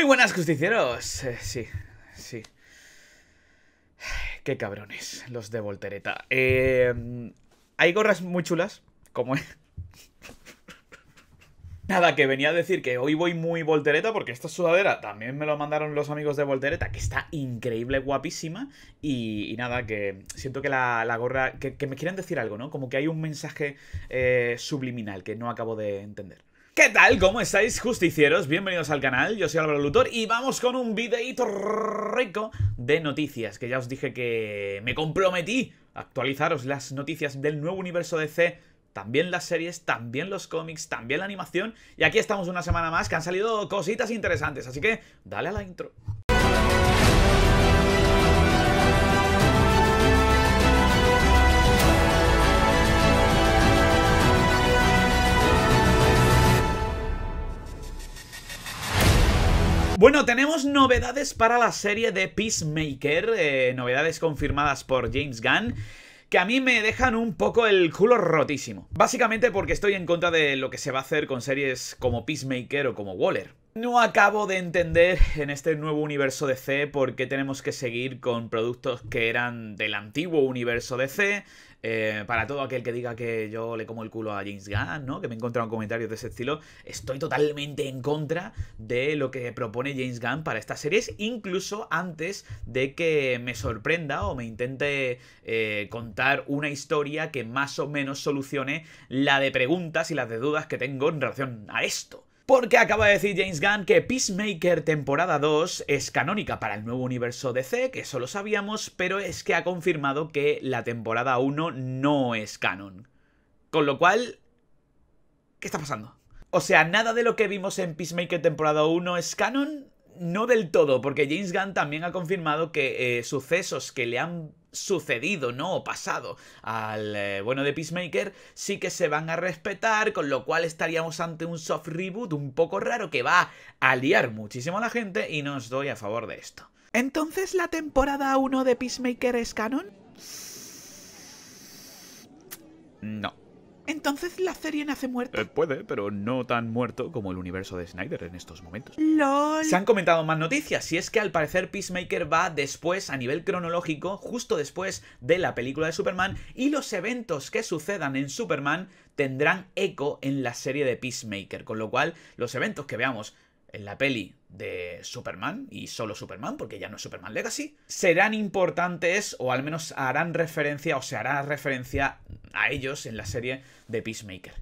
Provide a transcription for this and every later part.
Muy buenas, justicieros. Eh, sí, sí. Qué cabrones, los de Voltereta. Eh, hay gorras muy chulas, como... es, Nada, que venía a decir que hoy voy muy voltereta porque esta sudadera también me lo mandaron los amigos de Voltereta, que está increíble, guapísima. Y, nada, que siento que la, gorra... Que, me quieren decir algo, ¿no? Como que hay un mensaje eh, subliminal que no acabo de entender. ¿Qué tal? ¿Cómo estáis, justicieros? Bienvenidos al canal, yo soy Álvaro Lutor y vamos con un videito rico de noticias, que ya os dije que me comprometí a actualizaros las noticias del nuevo universo de DC, también las series, también los cómics, también la animación, y aquí estamos una semana más que han salido cositas interesantes, así que dale a la intro. Bueno, tenemos novedades para la serie de Peacemaker, eh, novedades confirmadas por James Gunn que a mí me dejan un poco el culo rotísimo. Básicamente porque estoy en contra de lo que se va a hacer con series como Peacemaker o como Waller. No acabo de entender en este nuevo universo DC por qué tenemos que seguir con productos que eran del antiguo universo de DC, eh, para todo aquel que diga que yo le como el culo a James Gunn, ¿no? Que me he encontrado comentarios de ese estilo. Estoy totalmente en contra de lo que propone James Gunn para esta series, incluso antes de que me sorprenda o me intente eh, contar una historia que más o menos solucione la de preguntas y las de dudas que tengo en relación a esto porque acaba de decir James Gunn que Peacemaker temporada 2 es canónica para el nuevo universo DC, que eso lo sabíamos, pero es que ha confirmado que la temporada 1 no es canon. Con lo cual... ¿Qué está pasando? O sea, nada de lo que vimos en Peacemaker temporada 1 es canon, no del todo, porque James Gunn también ha confirmado que eh, sucesos que le han sucedido, ¿no? O pasado al eh, bueno de Peacemaker, sí que se van a respetar, con lo cual estaríamos ante un soft reboot un poco raro que va a liar muchísimo a la gente y no doy a favor de esto. ¿Entonces la temporada 1 de Peacemaker es canon? No. Entonces la serie nace muerta. Eh, puede, pero no tan muerto como el universo de Snyder en estos momentos. LOL. Se han comentado más noticias, y es que al parecer Peacemaker va después, a nivel cronológico, justo después de la película de Superman, y los eventos que sucedan en Superman tendrán eco en la serie de Peacemaker, con lo cual los eventos que veamos en la peli de Superman y solo Superman, porque ya no es Superman Legacy, serán importantes o al menos harán referencia o se hará referencia a ellos en la serie de Peacemaker.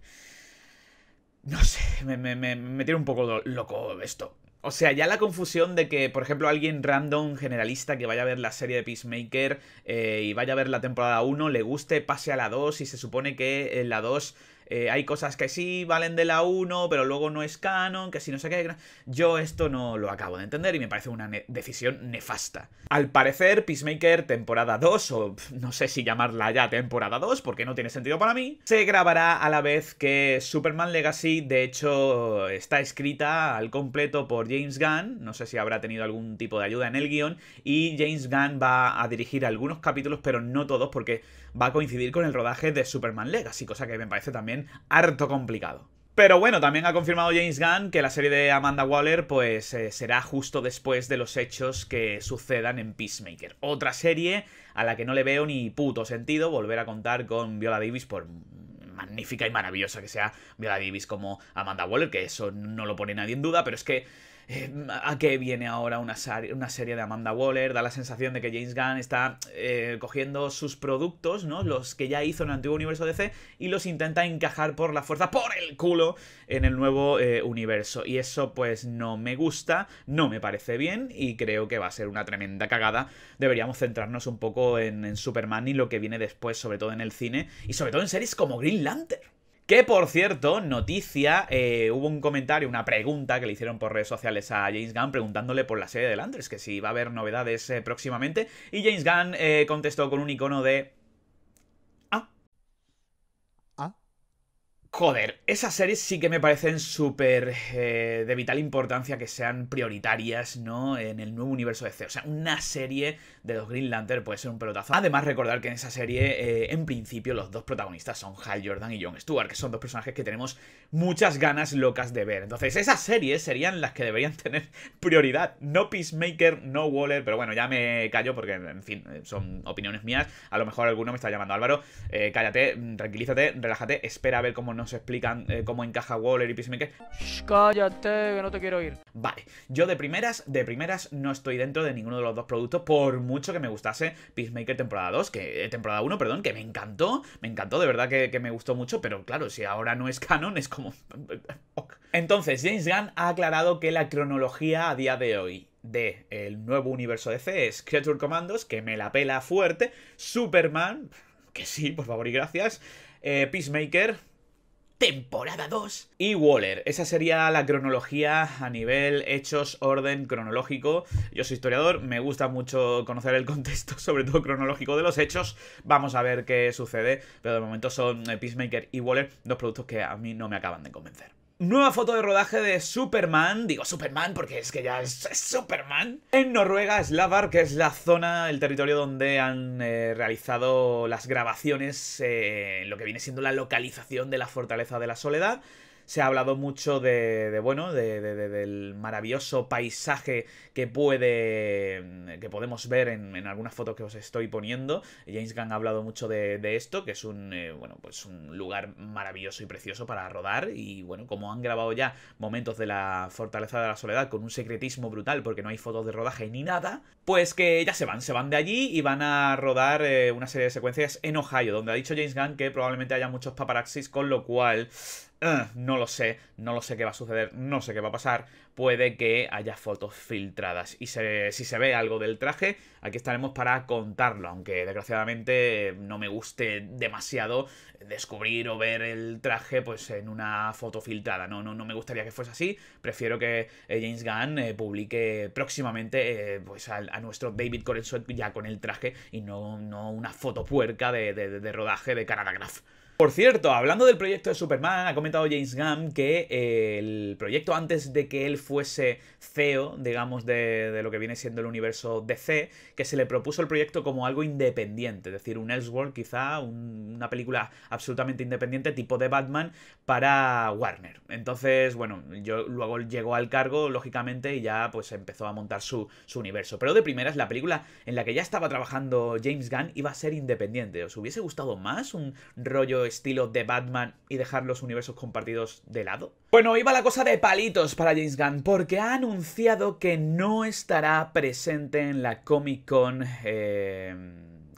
No sé, me, me, tiene un poco loco esto. O sea, ya la confusión de que, por ejemplo, alguien random generalista que vaya a ver la serie de Peacemaker eh, y vaya a ver la temporada 1, le guste, pase a la 2 y se supone que en la 2 eh, hay cosas que sí valen de la 1, pero luego no es canon, que si no sé qué. Yo esto no lo acabo de entender y me parece una decisión nefasta. Al parecer, Peacemaker temporada 2, o no sé si llamarla ya temporada 2, porque no tiene sentido para mí, se grabará a la vez que Superman Legacy, de hecho, está escrita al completo por James Gunn, no sé si habrá tenido algún tipo de ayuda en el guión, y James Gunn va a dirigir algunos capítulos, pero no todos, porque va a coincidir con el rodaje de Superman Legacy, cosa que me parece también harto complicado. Pero bueno, también ha confirmado James Gunn que la serie de Amanda Waller pues eh, será justo después de los hechos que sucedan en Peacemaker. Otra serie a la que no le veo ni puto sentido volver a contar con Viola Davis por magnífica y maravillosa que sea Viola Davis como Amanda Waller, que eso no lo pone nadie en duda, pero es que eh, ¿a qué viene ahora una, una, serie de Amanda Waller? Da la sensación de que James Gunn está eh, cogiendo sus productos, ¿no? Los que ya hizo en el antiguo universo DC y los intenta encajar por la fuerza, por el culo, en el nuevo eh, universo. Y eso pues no me gusta, no me parece bien y creo que va a ser una tremenda cagada. Deberíamos centrarnos un poco en Superman y lo que viene después, sobre todo en el cine y sobre todo en series como Green Lantern. Que por cierto, noticia, eh, hubo un comentario, una pregunta que le hicieron por redes sociales a James Gunn preguntándole por la serie de Landers, que si va a haber novedades eh, próximamente. Y James Gunn eh, contestó con un icono de Joder, esas series sí que me parecen súper eh, de vital importancia que sean prioritarias, ¿no? En el nuevo universo de C. O sea, una serie de los Green Lantern puede ser un pelotazo. Además, recordar que en esa serie, eh, en principio, los dos protagonistas son Hal Jordan y John Stewart, que son dos personajes que tenemos muchas ganas locas de ver. Entonces, esas series serían las que deberían tener prioridad. No Peacemaker, no Waller, pero bueno, ya me callo porque, en fin, son opiniones mías. A lo mejor alguno me está llamando Álvaro. Eh, cállate, mm, tranquilízate, relájate, espera a ver cómo nos se explican eh, cómo encaja Waller y Peacemaker. cállate, que no te quiero ir. Vale, yo de primeras, de primeras no estoy dentro de ninguno de los dos productos, por mucho que me gustase Peacemaker temporada 2, que eh, temporada 1, perdón, que me encantó, me encantó, de verdad que, me gustó mucho, pero claro, si ahora no es canon, es como... Entonces, James Gunn ha aclarado que la cronología a día de hoy de el nuevo universo DC es Creature Commandos, que me la pela fuerte, Superman, que sí, por favor y gracias, eh, Peacemaker, temporada 2 y Waller. Esa sería la cronología a nivel hechos, orden cronológico. Yo soy historiador, me gusta mucho conocer el contexto, sobre todo cronológico de los hechos. Vamos a ver qué sucede, pero de momento son eh, Peacemaker y Waller, dos productos que a mí no me acaban de convencer. Nueva foto de rodaje de Superman, digo Superman porque es que ya es, Superman, en Noruega, es Slavar, que es la zona, el territorio donde han eh, realizado las grabaciones, eh, lo que viene siendo la localización de la Fortaleza de la Soledad. Se ha hablado mucho de, bueno, de, del maravilloso paisaje que puede, que podemos ver en, algunas fotos que os estoy poniendo. James Gunn ha hablado mucho de, esto, que es un, eh, bueno, pues un lugar maravilloso y precioso para rodar. Y bueno, como han grabado ya momentos de la Fortaleza de la Soledad con un secretismo brutal, porque no hay fotos de rodaje ni nada, pues que ya se van, se van de allí y van a rodar eh, una serie de secuencias en Ohio, donde ha dicho James Gunn que probablemente haya muchos paparaxis, con lo cual eh, no lo sé, no lo sé qué va a suceder, no sé qué va a pasar. Puede que haya fotos filtradas. Y si se ve algo del traje, aquí estaremos para contarlo. Aunque desgraciadamente no me guste demasiado descubrir o ver el traje pues, en una foto filtrada. No, no, no me gustaría que fuese así. Prefiero que eh, James Gunn eh, publique próximamente pues, a, nuestro David Corenswet ya con el traje y no, no una foto puerca de, de rodaje de Canada por cierto, hablando del proyecto de Superman, ha comentado James Gunn que eh, el proyecto antes de que él fuese CEO, digamos, de, lo que viene siendo el universo DC, que se le propuso el proyecto como algo independiente, es decir, un Elseworld quizá, una película absolutamente independiente tipo de Batman para Warner. Entonces, bueno, yo luego llegó al cargo, lógicamente, y ya pues empezó a montar su, su universo. Pero de primeras, la película en la que ya estaba trabajando James Gunn iba a ser independiente. ¿Os hubiese gustado más un rollo estilo de Batman y dejar los universos compartidos de lado? Bueno, iba la cosa de palitos para James Gunn, porque ha anunciado que no estará presente en la Comic Con eh,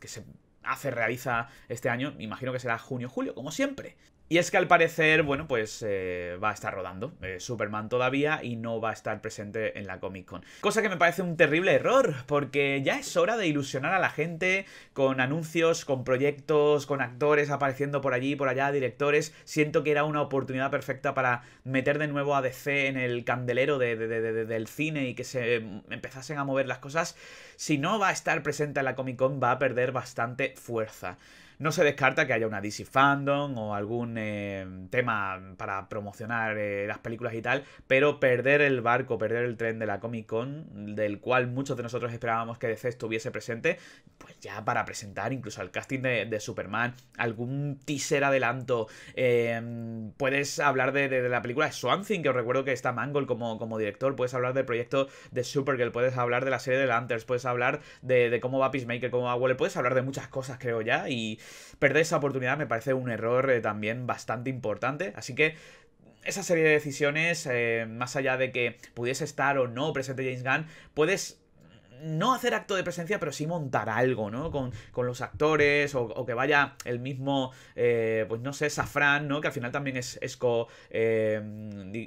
que se hace, realiza este año, imagino que será junio-julio, como siempre. Y es que al parecer, bueno, pues eh, va a estar rodando eh, Superman todavía y no va a estar presente en la Comic Con. Cosa que me parece un terrible error, porque ya es hora de ilusionar a la gente con anuncios, con proyectos, con actores apareciendo por allí, por allá, directores. Siento que era una oportunidad perfecta para meter de nuevo a DC en el candelero del cine y que se em, empezasen a mover las cosas. Si no va a estar presente en la Comic Con, va a perder bastante fuerza. No se descarta que haya una DC Fandom o algún eh, tema para promocionar eh, las películas y tal, pero perder el barco, perder el tren de la Comic Con, del cual muchos de nosotros esperábamos que DC estuviese presente, pues ya para presentar incluso al casting de, Superman, algún teaser adelanto, eh, puedes hablar de, la película de Swansea, que os recuerdo que está Mangold como, como director, puedes hablar del proyecto de Supergirl, puedes hablar de la serie de Hunters, puedes hablar de, cómo va Peacemaker, cómo va puedes hablar de muchas cosas, creo ya, y, perder esa oportunidad me parece un error eh, también bastante importante. Así que esa serie de decisiones, eh, más allá de que pudiese estar o no presente James Gunn, puedes no hacer acto de presencia, pero sí montar algo, ¿no? Con, los actores o, que vaya el mismo, eh, pues no sé, Safran, ¿no? Que al final también es, co, eh,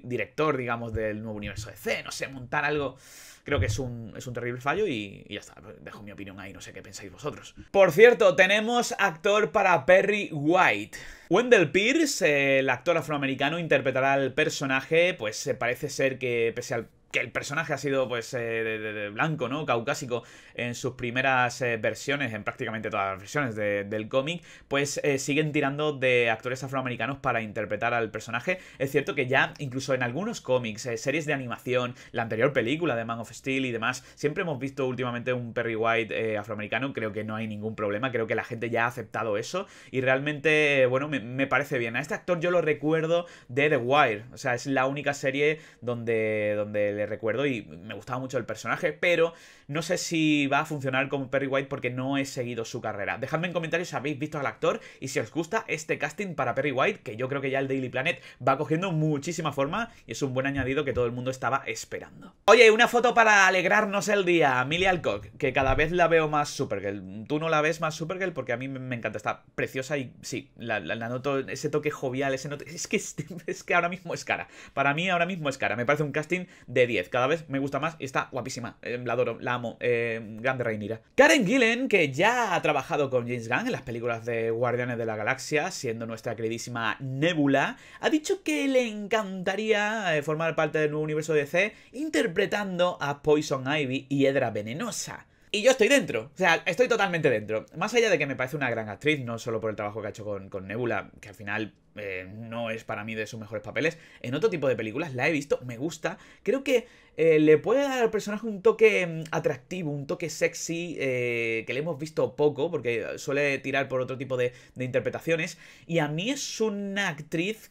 director, digamos, del nuevo universo de C, no sé, montar algo creo que es un, es un terrible fallo y, ya está, dejo mi opinión ahí, no sé qué pensáis vosotros. Por cierto, tenemos actor para Perry White. Wendell Pierce, el actor afroamericano, interpretará al personaje, pues eh, parece ser que pese al que el personaje ha sido pues eh, blanco, ¿no? Caucásico en sus primeras eh, versiones, en prácticamente todas las versiones del cómic, pues eh, siguen tirando de actores afroamericanos para interpretar al personaje. Es cierto que ya incluso en algunos cómics, series de animación, la anterior película de Man of Steel y demás, siempre hemos visto últimamente un Perry White afroamericano, creo que no hay ningún problema, creo que la gente ya ha aceptado eso y realmente, bueno, me, parece bien. A este actor yo lo recuerdo de The Wire, o sea, es la única serie donde, donde recuerdo y me gustaba mucho el personaje, pero no sé si va a funcionar como Perry White porque no he seguido su carrera. Dejadme en comentarios si habéis visto al actor y si os gusta este casting para Perry White, que yo creo que ya el Daily Planet va cogiendo muchísima forma y es un buen añadido que todo el mundo estaba esperando. Oye, una foto para alegrarnos el día. Millie Alcock, que cada vez la veo más Supergirl. Tú no la ves más Supergirl porque a mí me encanta, está preciosa y sí, la, noto, ese toque jovial, ese noto... Es que, es que ahora mismo es cara. Para mí ahora mismo es cara. Me parece un casting de cada vez me gusta más y está guapísima. Eh, la adoro, la amo. Eh, grande Reinira. Karen Gillen, que ya ha trabajado con James Gunn en las películas de Guardianes de la Galaxia, siendo nuestra queridísima Nebula, ha dicho que le encantaría eh, formar parte del nuevo universo DC interpretando a Poison Ivy y Hedra Venenosa. Y yo estoy dentro, o sea, estoy totalmente dentro. Más allá de que me parece una gran actriz, no solo por el trabajo que ha hecho con, Nebula, que al final eh, no es para mí de sus mejores papeles, en otro tipo de películas la he visto, me gusta. Creo que eh, le puede dar al personaje un toque mm, atractivo, un toque sexy, eh, que le hemos visto poco, porque suele tirar por otro tipo de, de interpretaciones. Y a mí es una actriz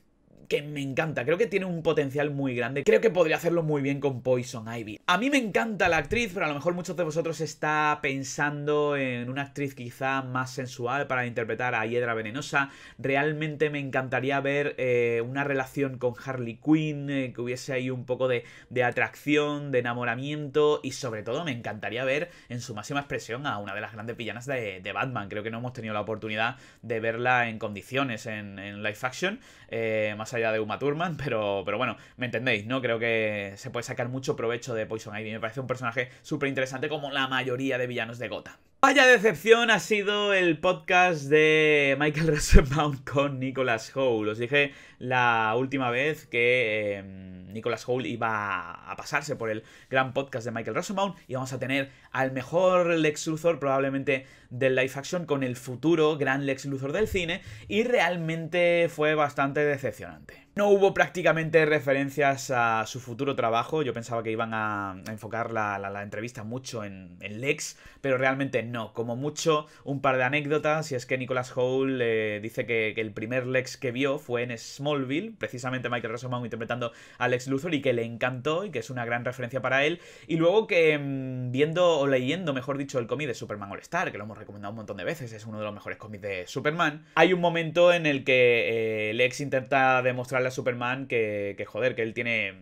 que me encanta. Creo que tiene un potencial muy grande. Creo que podría hacerlo muy bien con Poison Ivy. A mí me encanta la actriz, pero a lo mejor muchos de vosotros está pensando en una actriz quizá más sensual para interpretar a Hiedra Venenosa. Realmente me encantaría ver eh, una relación con Harley Quinn, eh, que hubiese ahí un poco de, atracción, de enamoramiento y sobre todo me encantaría ver en su máxima expresión a una de las grandes pillanas de, Batman. Creo que no hemos tenido la oportunidad de verla en condiciones en, live action, eh, más allá de Uma Thurman, pero, pero bueno, me entendéis, ¿no? Creo que se puede sacar mucho provecho de Poison Ivy. Me parece un personaje súper interesante como la mayoría de villanos de Gotham. Vaya decepción ha sido el podcast de Michael Rosenbaum con Nicolas Hole. Os dije la última vez que em, Nicolas Hole iba a pasarse por el gran podcast de Michael Rosenbaum y vamos a tener al mejor Lex Luthor probablemente del live action con el futuro gran Lex Luthor del cine y realmente fue bastante decepcionante. No hubo prácticamente referencias a su futuro trabajo, yo pensaba que iban a, enfocar la, entrevista mucho en, Lex, pero realmente no, como mucho un par de anécdotas, y es que Nicholas Hole eh, dice que, el primer Lex que vio fue en Smallville, precisamente Michael Rosenbaum interpretando a Lex Luthor, y que le encantó, y que es una gran referencia para él, y luego que mm, viendo o leyendo, mejor dicho, el cómic de Superman All Star, que lo hemos recomendado un montón de veces, es uno de los mejores cómics de Superman, hay un momento en el que eh, Lex intenta demostrar a Superman que, joder, que él tiene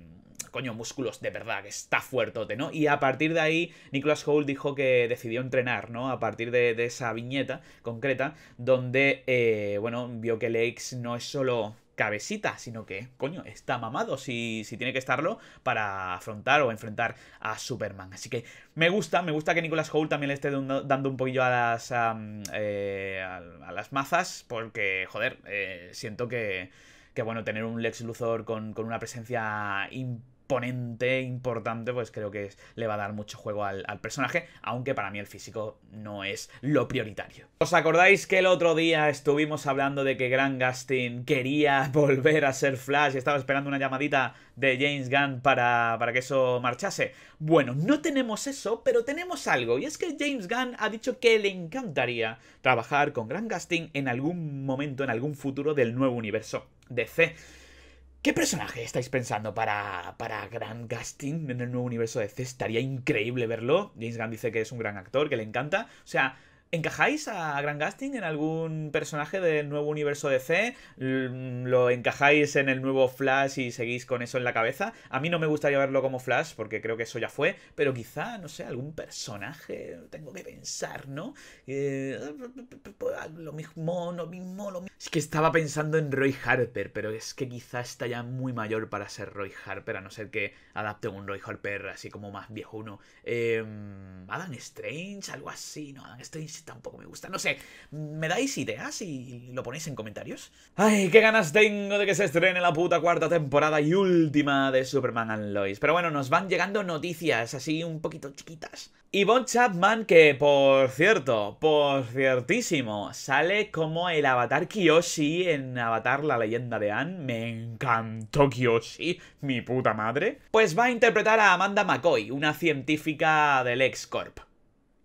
coño, músculos de verdad, que está fuertote, ¿no? Y a partir de ahí, Nicholas Hoult dijo que decidió entrenar, ¿no? A partir de, esa viñeta concreta, donde, eh, bueno, vio que Lakes no es solo cabecita, sino que, coño, está mamado si, si tiene que estarlo para afrontar o enfrentar a Superman. Así que me gusta, me gusta que Nicholas Hoult también le esté dando un poquillo a las, eh, a, las mazas, porque, joder, eh, siento que que bueno, tener un Lex Luthor con, con una presencia imponente, importante, pues creo que le va a dar mucho juego al, personaje, aunque para mí el físico no es lo prioritario. ¿Os acordáis que el otro día estuvimos hablando de que Grant Gustin quería volver a ser Flash y estaba esperando una llamadita de James Gunn para, para que eso marchase? Bueno, no tenemos eso, pero tenemos algo, y es que James Gunn ha dicho que le encantaría trabajar con Grant Gustin en algún momento, en algún futuro del nuevo universo de C. ¿Qué personaje estáis pensando para, para Grant Gustin en el nuevo universo de C? Estaría increíble verlo. James Gunn dice que es un gran actor, que le encanta. O sea, ¿Encajáis a Grand Gasting en algún personaje del nuevo universo de C? Mm, ¿Lo encajáis en el nuevo Flash y seguís con eso en la cabeza? A mí no me gustaría verlo como Flash porque creo que eso ya fue, pero quizá, no sé, algún personaje, tengo que pensar, ¿no? Eh, lo mismo, lo mismo, lo mismo. Es que estaba pensando en Roy Harper, pero es que quizá está ya muy mayor para ser Roy Harper, a no ser que adapte un Roy Harper así como más viejo uno. Eh, em, Adam Strange, algo así, ¿no? Adam Strange tampoco me gusta. No sé, ¿me dais ideas y lo ponéis en comentarios? Ay, qué ganas tengo de que se estrene la puta cuarta temporada y última de Superman and Lois. Pero bueno, nos van llegando noticias así un poquito chiquitas. Yvonne Chapman, que por cierto, por ciertísimo, sale como el avatar Kiyoshi en Avatar la leyenda de Anne. Me encantó Kiyoshi, mi puta madre. Pues va a interpretar a Amanda McCoy, una científica del X-Corp.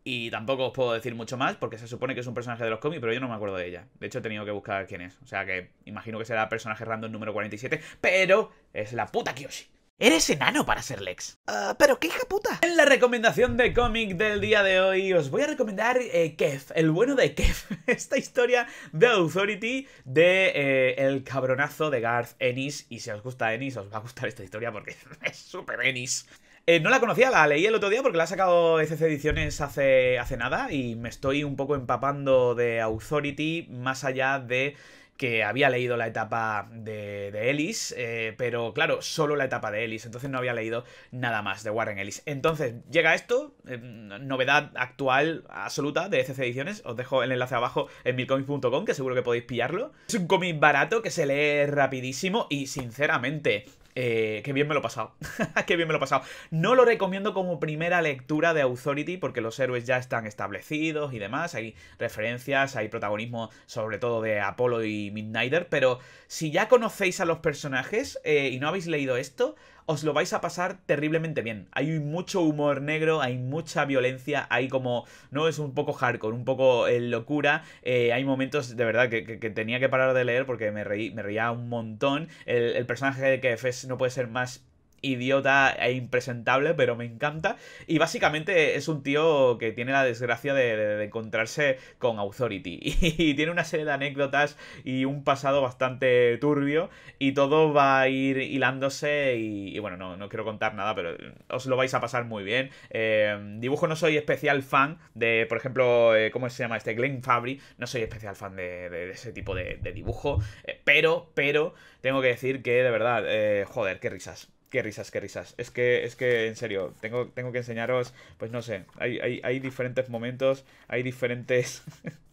Y tampoco os puedo decir mucho más porque se supone que es un personaje de los cómics, pero yo no me acuerdo de ella. De hecho, he tenido que buscar quién es. O sea que imagino que será personaje random número 47, pero es la puta Kyoshi. Eres enano para ser Lex. Ah, pero qué hija puta. En la recomendación de cómic del día de hoy os voy a recomendar eh, Kev, el bueno de Kef. Esta historia de Authority de eh, el cabronazo de Garth Ennis. Y si os gusta Ennis, os va a gustar esta historia porque es súper Ennis. Eh, no la conocía, la leí el otro día porque la ha sacado ECC Ediciones hace, hace nada y me estoy un poco empapando de Authority más allá de que había leído la etapa de, de Ellis, eh, pero claro, solo la etapa de Ellis, entonces no había leído nada más de Warren Ellis. Entonces llega esto, eh, novedad actual absoluta de ECC Ediciones, os dejo el enlace abajo en milcomics.com, que seguro que podéis pillarlo. Es un cómic barato que se lee rapidísimo y sinceramente eh, qué bien me lo he pasado. qué bien me lo he pasado. No lo recomiendo como primera lectura de Authority porque los héroes ya están establecidos y demás. Hay referencias, hay protagonismo sobre todo de Apolo y Midnighter. Pero si ya conocéis a los personajes eh, y no habéis leído esto, os lo vais a pasar terriblemente bien. Hay mucho humor negro, hay mucha violencia, hay como, no, es un poco hardcore, un poco eh, locura. Eh, hay momentos de verdad que, tenía que parar de leer porque me, reí, me reía un montón. El, personaje de Kefes no puede ser más idiota e impresentable, pero me encanta. Y básicamente es un tío que tiene la desgracia de, encontrarse con Authority. Y, tiene una serie de anécdotas y un pasado bastante turbio. Y todo va a ir hilándose. Y, bueno, no, quiero contar nada, pero mm, os lo vais a pasar muy bien. Em, dibujo no soy especial fan de, por ejemplo, eh, ¿cómo se llama este? Glenn Fabry. No soy especial fan de, ese tipo de, dibujo. Eh, pero, pero, tengo que decir que de verdad, eh, joder, qué risas Qué risas, qué risas. Es que, es que, en serio, tengo, tengo que enseñaros, pues no sé, hay, diferentes momentos, hay diferentes...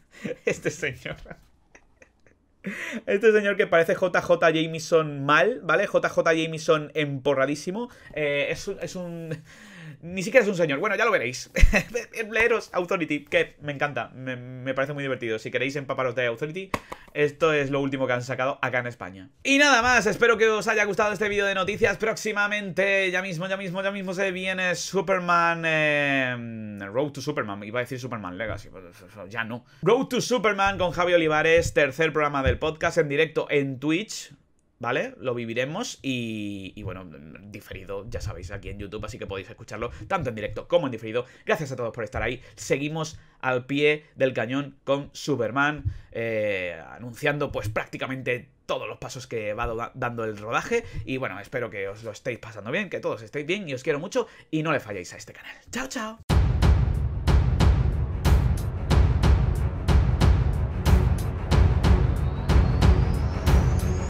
este señor... Este señor que parece JJ Jameson mal, ¿vale? JJ Jameson emporradísimo. Eh, es, un, ni siquiera es un señor. Bueno, ya lo veréis. Leeros Authority, que me encanta. Me, parece muy divertido. Si queréis empaparos de Authority, esto es lo último que han sacado acá en España. Y nada más. Espero que os haya gustado este vídeo de noticias. Próximamente, ya mismo, ya mismo, ya mismo se viene Superman... Em, Road to Superman. Iba a decir Superman Legacy. Ya no. Road to Superman con Javi Olivares. Tercer programa del podcast en directo en Twitch. ¿vale? Lo viviremos y, y, bueno, diferido, ya sabéis, aquí en YouTube, así que podéis escucharlo tanto en directo como en diferido. Gracias a todos por estar ahí. Seguimos al pie del cañón con Superman, eh, anunciando pues prácticamente todos los pasos que va dando el rodaje y bueno, espero que os lo estéis pasando bien, que todos estéis bien y os quiero mucho y no le falléis a este canal. ¡Chao, chao!